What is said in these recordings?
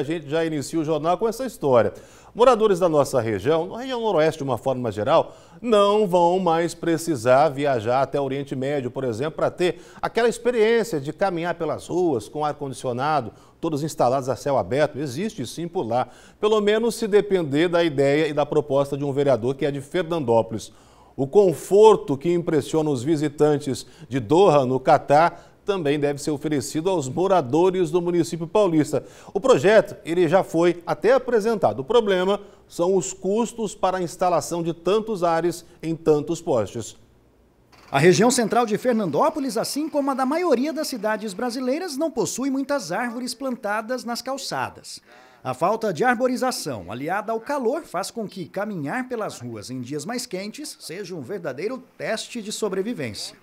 A gente já inicia o jornal com essa história. Moradores da nossa região, na região noroeste de uma forma geral, não vão mais precisar viajar até o Oriente Médio, por exemplo, para ter aquela experiência de caminhar pelas ruas com ar-condicionado, todos instalados a céu aberto. Existe sim por lá, pelo menos se depender da ideia e da proposta de um vereador que é de Fernandópolis. O conforto que impressiona os visitantes de Doha, no Catar, também deve ser oferecido aos moradores do município paulista. O projeto ele já foi até apresentado. O problema são os custos para a instalação de tantos ares em tantos postes. A região central de Fernandópolis, assim como a da maioria das cidades brasileiras, não possui muitas árvores plantadas nas calçadas. A falta de arborização, aliada ao calor, faz com que caminhar pelas ruas em dias mais quentes seja um verdadeiro teste de sobrevivência.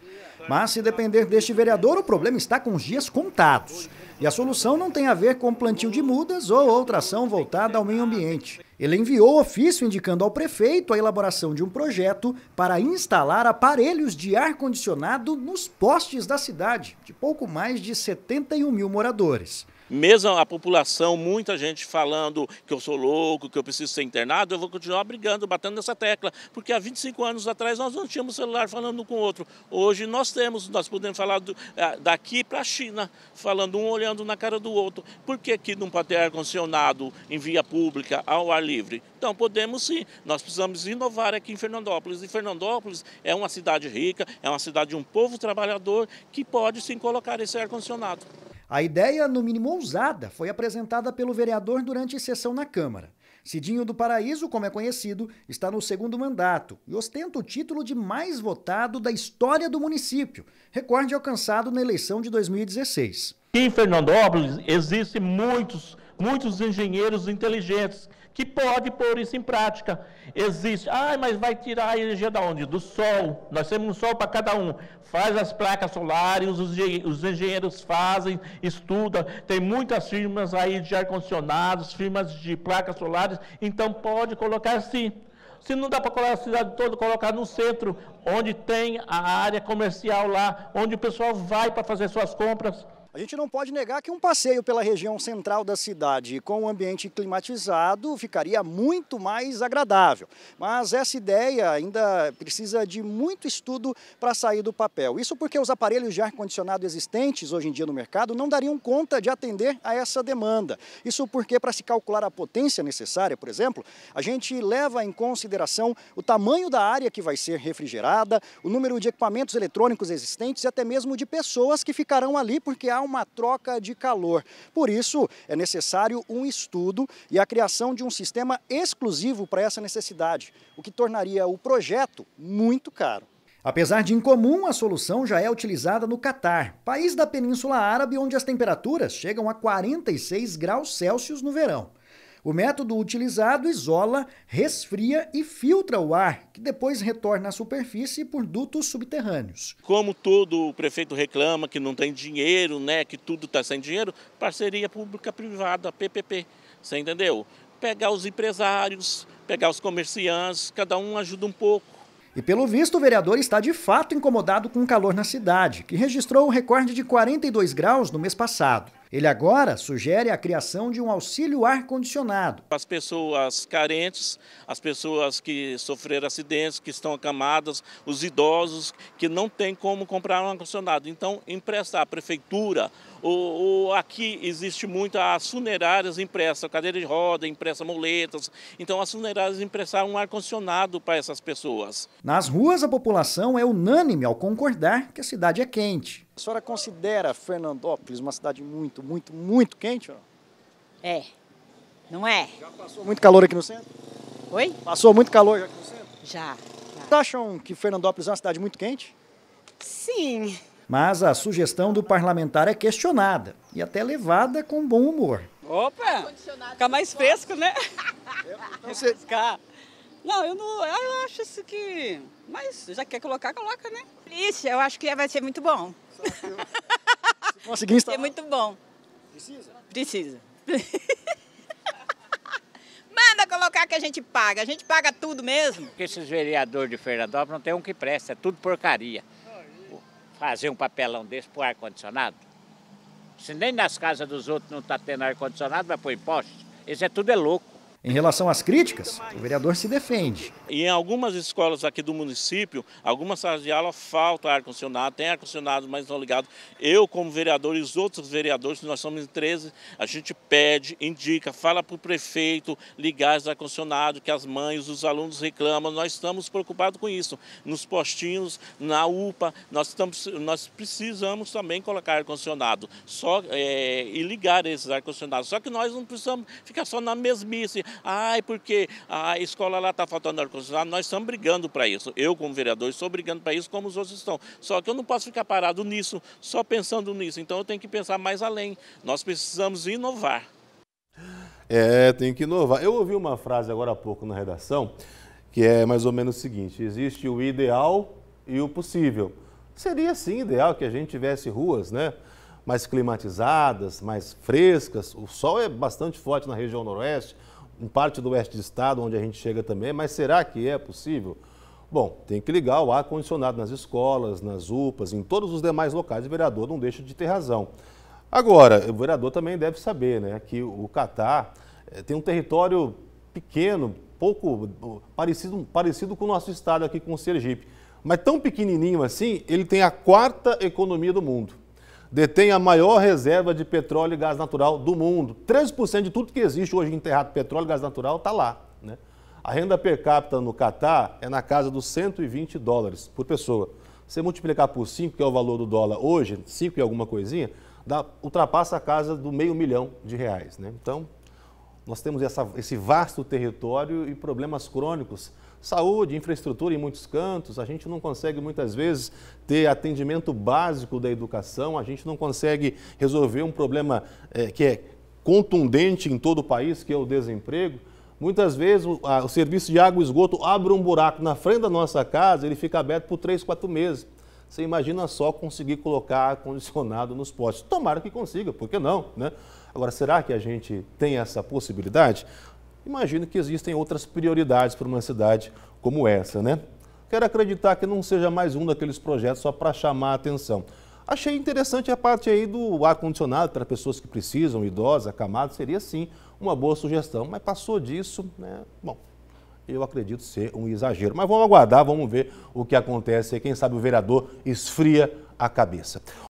Mas, se depender deste vereador, o problema está com os dias contados. E a solução não tem a ver com plantio de mudas ou outra ação voltada ao meio ambiente. Ele enviou ofício indicando ao prefeito a elaboração de um projeto para instalar aparelhos de ar-condicionado nos postes da cidade, de pouco mais de 71 mil moradores. Mesmo a população, muita gente falando que eu sou louco, que eu preciso ser internado, eu vou continuar brigando, batendo nessa tecla, porque há 25 anos atrás nós não tínhamos celular falando um com o outro. Hoje nós temos, nós podemos falar do, eh, daqui para a China, falando um olhando na cara do outro. Por que aqui não pode ter ar-condicionado em via pública, ao ar livre. Então podemos sim, nós precisamos inovar aqui em Fernandópolis. E Fernandópolis é uma cidade rica, é uma cidade de um povo trabalhador que pode sim colocar esse ar-condicionado. A ideia, no mínimo ousada, foi apresentada pelo vereador durante a sessão na Câmara. Cidinho do Paraíso, como é conhecido, está no segundo mandato e ostenta o título de mais votado da história do município, recorde alcançado na eleição de 2016. Aqui em Fernandópolis existem muitos muitos engenheiros inteligentes que pode pôr isso em prática. Existe, ah, mas vai tirar a energia da onde? Do sol. Nós temos um sol para cada um. Faz as placas solares, os engenheiros fazem, estuda. Tem muitas firmas aí de ar-condicionados, firmas de placas solares, então pode colocar sim. Se não dá para colocar a cidade toda, colocar no centro, onde tem a área comercial lá, onde o pessoal vai para fazer suas compras. A gente não pode negar que um passeio pela região central da cidade com um ambiente climatizado ficaria muito mais agradável. Mas essa ideia ainda precisa de muito estudo para sair do papel. Isso porque os aparelhos de ar-condicionado existentes hoje em dia no mercado não dariam conta de atender a essa demanda. Isso porque para se calcular a potência necessária, por exemplo, a gente leva em consideração o tamanho da área que vai ser refrigerada, o número de equipamentos eletrônicos existentes e até mesmo de pessoas que ficarão ali porque há uma troca de calor. Por isso, é necessário um estudo e a criação de um sistema exclusivo para essa necessidade, o que tornaria o projeto muito caro. Apesar de incomum, a solução já é utilizada no Catar, país da Península Árabe onde as temperaturas chegam a 46 graus Celsius no verão. O método utilizado isola, resfria e filtra o ar, que depois retorna à superfície por dutos subterrâneos. Como todo o prefeito reclama que não tem dinheiro, né, que tudo está sem dinheiro, parceria pública-privada, PPP, você entendeu? Pegar os empresários, pegar os comerciantes, cada um ajuda um pouco. E pelo visto, o vereador está de fato incomodado com o calor na cidade, que registrou o recorde de 42 graus no mês passado. Ele agora sugere a criação de um auxílio ar-condicionado. As pessoas carentes, as pessoas que sofreram acidentes, que estão acamadas, os idosos que não têm como comprar um ar-condicionado. Então, emprestar a prefeitura, ou, ou aqui existe muito as funerárias emprestam cadeira de roda, emprestam muletas. Então, as funerárias emprestaram um ar-condicionado para essas pessoas. Nas ruas, a população é unânime ao concordar que a cidade é quente. A senhora considera Fernandópolis uma cidade muito, muito, muito quente? É. Não é? Já passou muito calor aqui no centro? Oi? Passou muito calor aqui no centro? Já. já. Vocês acham que Fernandópolis é uma cidade muito quente? Sim. Mas a sugestão do parlamentar é questionada e até levada com bom humor. Opa! Fica mais fresco, né? Então, você... Não, eu não. Eu acho isso que. Mas já quer colocar, coloca, né? Isso, eu acho que vai ser muito bom. Se instalar. É muito bom. Precisa? Precisa. Manda colocar que a gente paga. A gente paga tudo mesmo. Porque esses vereadores de Fernandópolis não tem um que presta. É tudo porcaria. Fazer um papelão desse pro ar-condicionado. Se nem nas casas dos outros não está tendo ar-condicionado, vai pôr imposto. Esse é tudo é louco. Em relação às críticas, o vereador se defende. E em algumas escolas aqui do município, algumas salas de aula falta ar-condicionado, tem ar-condicionado, mas não ligado. Eu, como vereador e os outros vereadores, nós somos em 13, a gente pede, indica, fala para o prefeito ligar os ar-condicionado, que as mães, os alunos reclamam. Nós estamos preocupados com isso. Nos postinhos, na UPA, nós, estamos, nós precisamos também colocar ar-condicionado só é, e ligar esses ar-condicionados. Só que nós não precisamos ficar só na mesmice Ai, porque a escola lá está faltando ar-condicionado. Nós estamos brigando para isso. Eu, como vereador, estou brigando para isso, como os outros estão. Só que eu não posso ficar parado nisso, só pensando nisso. Então eu tenho que pensar mais além. Nós precisamos inovar. É, tem que inovar. Eu ouvi uma frase agora há pouco na redação, que é mais ou menos o seguinte: existe o ideal e o possível. Seria sim ideal que a gente tivesse ruas, né? mais climatizadas, mais frescas. O sol é bastante forte na região noroeste, em parte do oeste do estado, onde a gente chega também, mas será que é possível? Bom, tem que ligar o ar-condicionado nas escolas, nas UPAs, em todos os demais locais, o vereador não deixa de ter razão. Agora, o vereador também deve saber né, que o Catar eh, tem um território pequeno, pouco parecido, parecido com o nosso estado aqui, com o Sergipe. Mas tão pequenininho assim, ele tem a quarta economia do mundo detém a maior reserva de petróleo e gás natural do mundo. 13% de tudo que existe hoje enterrado petróleo e gás natural está lá. Né? A renda per capita no Catar é na casa dos 120 dólares por pessoa. Se multiplicar por 5, que é o valor do dólar hoje, 5 e alguma coisinha, dá, ultrapassa a casa do meio milhão de reais. Né? Então, nós temos essa, esse vasto território e problemas crônicos Saúde, infraestrutura em muitos cantos, a gente não consegue muitas vezes ter atendimento básico da educação, a gente não consegue resolver um problema é, que é contundente em todo o país, que é o desemprego. Muitas vezes o, a, o, serviço de água e esgoto abre um buraco na frente da nossa casa, ele fica aberto por três, quatro meses. Você imagina só conseguir colocar ar-condicionado nos postes. Tomara que consiga, por que não? Né? Agora, será que a gente tem essa possibilidade? Imagino que existem outras prioridades para uma cidade como essa, né? Quero acreditar que não seja mais um daqueles projetos só para chamar a atenção. Achei interessante a parte aí do ar-condicionado para pessoas que precisam, idosas, acamados, seria sim uma boa sugestão. Mas passou disso, né? Bom, eu acredito ser um exagero. Mas vamos aguardar, vamos ver o que acontece. Quem sabe o vereador esfria a cabeça.